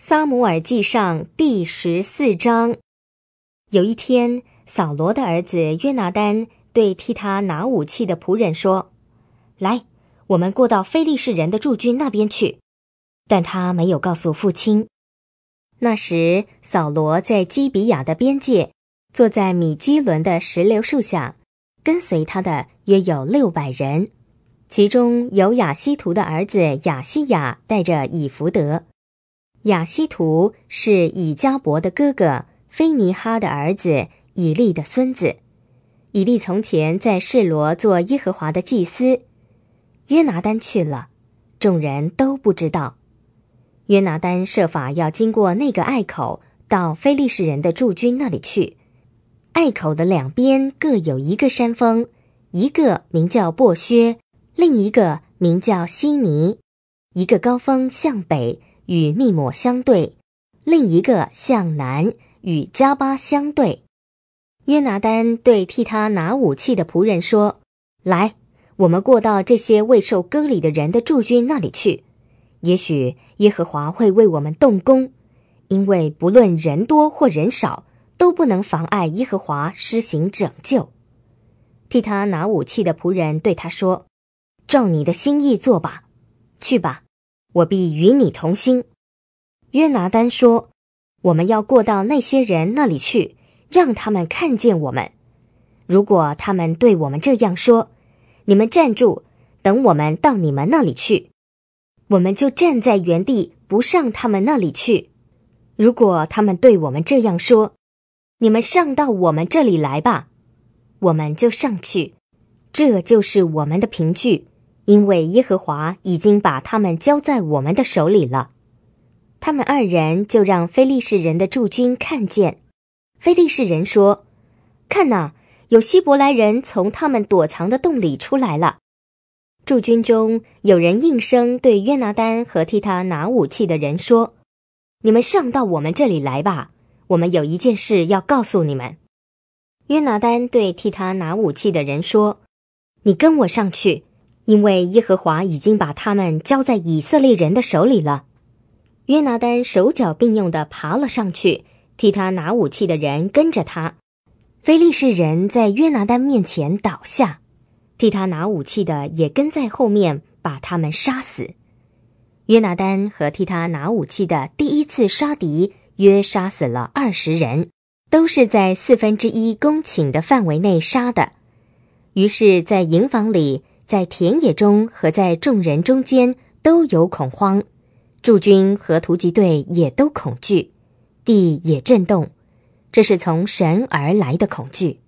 《撒母耳记上》第十四章，有一天，扫罗的儿子约拿丹对替他拿武器的仆人说：“来，我们过到非利士人的驻军那边去。”但他没有告诉父亲。那时，扫罗在基比亚的边界，坐在米基伦的石榴树下，跟随他的约有六百人，其中有亚西图的儿子亚西亚带着以弗德。亚希图是以加伯的哥哥，菲尼哈的儿子，以利的孙子。以利从前在示罗做耶和华的祭司。约拿丹去了，众人都不知道。约拿丹设法要经过那个隘口到非利士人的驻军那里去。隘口的两边各有一个山峰，一个名叫伯薛，另一个名叫西尼。一个高峰向北。与密抹相对，另一个向南与加巴相对。约拿丹对替他拿武器的仆人说：“来，我们过到这些未受割礼的人的驻军那里去，也许耶和华会为我们动工，因为不论人多或人少，都不能妨碍耶和华施行拯救。”替他拿武器的仆人对他说：“照你的心意做吧，去吧。”我必与你同心，约拿丹说：“我们要过到那些人那里去，让他们看见我们。如果他们对我们这样说，你们站住，等我们到你们那里去，我们就站在原地不上他们那里去。如果他们对我们这样说，你们上到我们这里来吧，我们就上去。这就是我们的凭据。”因为耶和华已经把他们交在我们的手里了，他们二人就让非利士人的驻军看见。非利士人说：“看呐，有希伯来人从他们躲藏的洞里出来了。”驻军中有人应声对约拿丹和替他拿武器的人说：“你们上到我们这里来吧，我们有一件事要告诉你们。”约拿丹对替他拿武器的人说：“你跟我上去。”因为耶和华已经把他们交在以色列人的手里了，约拿丹手脚并用地爬了上去，替他拿武器的人跟着他。非利士人在约拿丹面前倒下，替他拿武器的也跟在后面把他们杀死。约拿丹和替他拿武器的第一次杀敌，约杀死了二十人，都是在四分之一公顷的范围内杀的。于是，在营房里。在田野中和在众人中间都有恐慌，驻军和突击队也都恐惧，地也震动。这是从神而来的恐惧。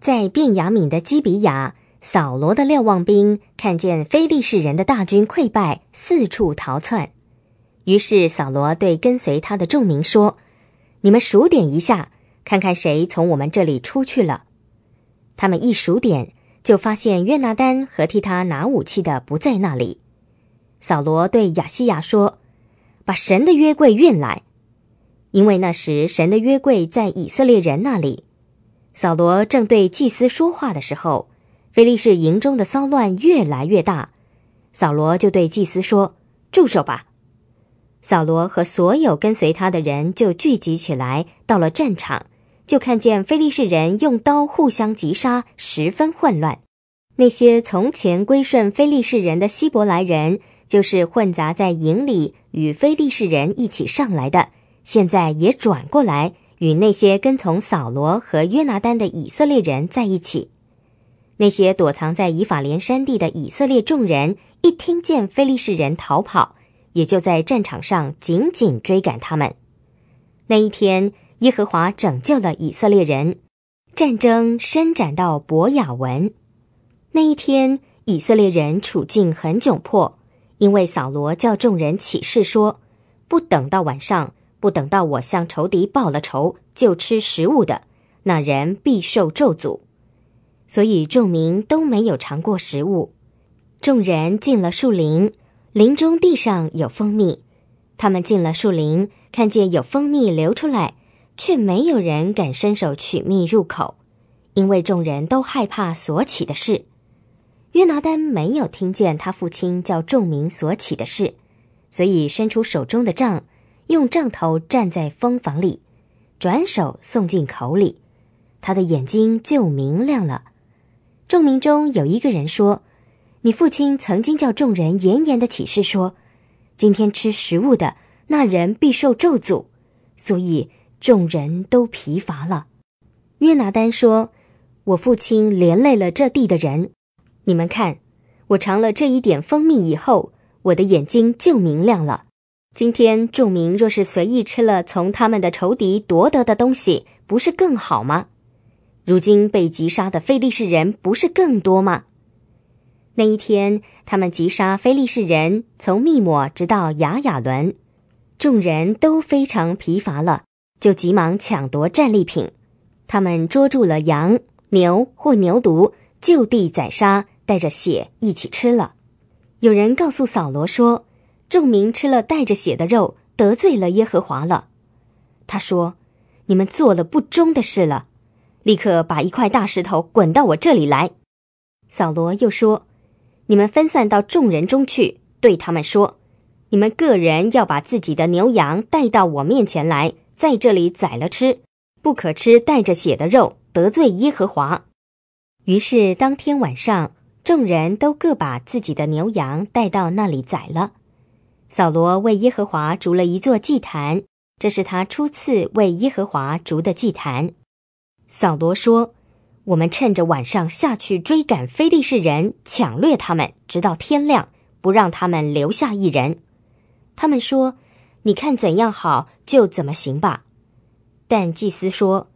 在便雅敏的基比亚，扫罗的瞭望兵看见非利士人的大军溃败，四处逃窜。于是扫罗对跟随他的众民说：“你们数点一下，看看谁从我们这里出去了。”他们一数点。就发现约拿丹和替他拿武器的不在那里。扫罗对亚西亚说：“把神的约柜运来，因为那时神的约柜在以色列人那里。”扫罗正对祭司说话的时候，菲利士营中的骚乱越来越大。扫罗就对祭司说：“住手吧！”扫罗和所有跟随他的人就聚集起来，到了战场。就看见非利士人用刀互相击杀，十分混乱。那些从前归顺非利士人的希伯来人，就是混杂在营里与非利士人一起上来的，现在也转过来与那些跟从扫罗和约拿丹的以色列人在一起。那些躲藏在以法莲山地的以色列众人，一听见非利士人逃跑，也就在战场上紧紧追赶他们。那一天。耶和华拯救了以色列人，战争伸展到伯雅文。那一天，以色列人处境很窘迫，因为扫罗叫众人起誓说：“不等到晚上，不等到我向仇敌报了仇，就吃食物的那人必受咒诅。”所以，众民都没有尝过食物。众人进了树林，林中地上有蜂蜜。他们进了树林，看见有蜂蜜流出来。却没有人敢伸手取蜜入口，因为众人都害怕所起的事。约拿丹没有听见他父亲叫众民所起的事，所以伸出手中的杖，用杖头站在蜂房里，转手送进口里，他的眼睛就明亮了。众民中有一个人说：“你父亲曾经叫众人严严地起誓说，今天吃食物的那人必受咒诅，所以。”众人都疲乏了。约拿丹说：“我父亲连累了这地的人。你们看，我尝了这一点蜂蜜以后，我的眼睛就明亮了。今天众民若是随意吃了从他们的仇敌夺得的东西，不是更好吗？如今被击杀的非利士人不是更多吗？那一天，他们击杀非利士人，从密抹直到雅雅伦，众人都非常疲乏了。”就急忙抢夺战利品，他们捉住了羊、牛或牛犊，就地宰杀，带着血一起吃了。有人告诉扫罗说：“众民吃了带着血的肉，得罪了耶和华了。”他说：“你们做了不忠的事了，立刻把一块大石头滚到我这里来。”扫罗又说：“你们分散到众人中去，对他们说：你们个人要把自己的牛羊带到我面前来。”在这里宰了吃，不可吃带着血的肉，得罪耶和华。于是当天晚上，众人都各把自己的牛羊带到那里宰了。扫罗为耶和华筑了一座祭坛，这是他初次为耶和华筑的祭坛。扫罗说：“我们趁着晚上下去追赶非利士人，抢掠他们，直到天亮，不让他们留下一人。”他们说。你看怎样好就怎么行吧。但祭司说：“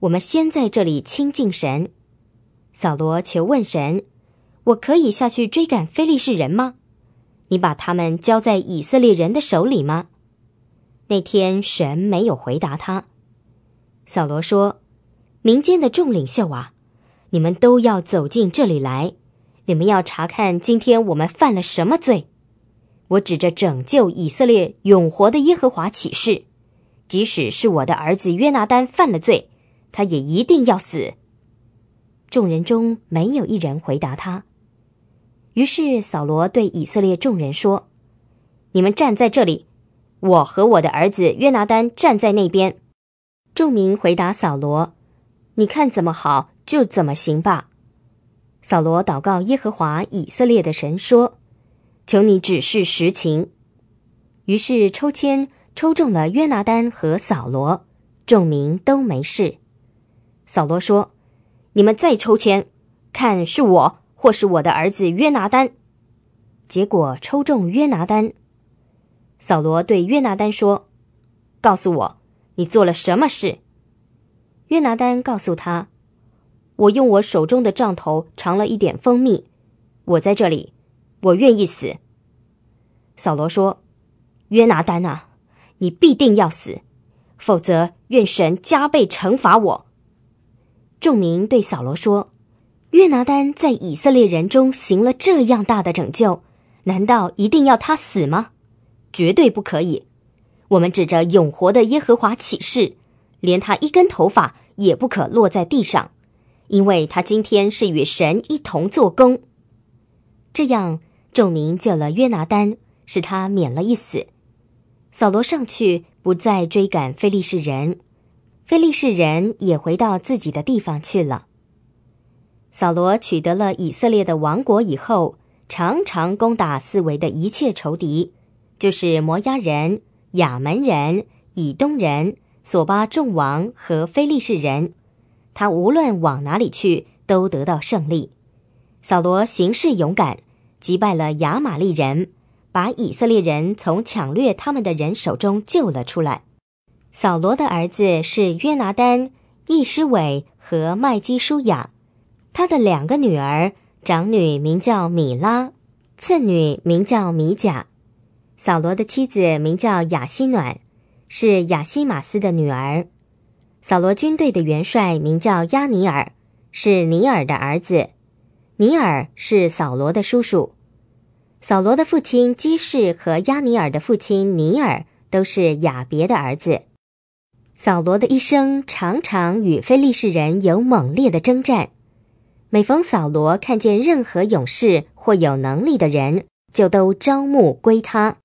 我们先在这里亲近神。”扫罗求问神：“我可以下去追赶非利士人吗？你把他们交在以色列人的手里吗？”那天神没有回答他。扫罗说：“民间的众领袖啊，你们都要走进这里来，你们要查看今天我们犯了什么罪。”我指着拯救以色列永活的耶和华起誓，即使是我的儿子约拿丹犯了罪，他也一定要死。众人中没有一人回答他。于是扫罗对以色列众人说：“你们站在这里，我和我的儿子约拿丹站在那边。”众民回答扫罗：“你看怎么好就怎么行吧。”扫罗祷告耶和华以色列的神说。求你指示实情。于是抽签抽中了约拿丹和扫罗，众民都没事。扫罗说：“你们再抽签，看是我或是我的儿子约拿丹。”结果抽中约拿丹。扫罗对约拿丹说：“告诉我，你做了什么事？”约拿丹告诉他：“我用我手中的杖头尝了一点蜂蜜，我在这里。”我愿意死。扫罗说：“约拿丹啊，你必定要死，否则愿神加倍惩罚我。”众民对扫罗说：“约拿丹在以色列人中行了这样大的拯救，难道一定要他死吗？绝对不可以！我们指着永活的耶和华起誓，连他一根头发也不可落在地上，因为他今天是与神一同做工，这样。”众明救了约拿丹，使他免了一死。扫罗上去，不再追赶非利士人，非利士人也回到自己的地方去了。扫罗取得了以色列的王国以后，常常攻打四围的一切仇敌，就是摩押人、亚门人、以东人、索巴众王和非利士人。他无论往哪里去，都得到胜利。扫罗行事勇敢。击败了亚玛利人，把以色列人从抢掠他们的人手中救了出来。扫罗的儿子是约拿丹、易师伟和麦基舒雅。他的两个女儿，长女名叫米拉，次女名叫米甲。扫罗的妻子名叫雅西暖，是雅西马斯的女儿。扫罗军队的元帅名叫亚尼尔，是尼尔的儿子。尼尔是扫罗的叔叔，扫罗的父亲基士和亚尼尔的父亲尼尔都是亚别的儿子。扫罗的一生常常与非利士人有猛烈的征战，每逢扫罗看见任何勇士或有能力的人，就都招募归他。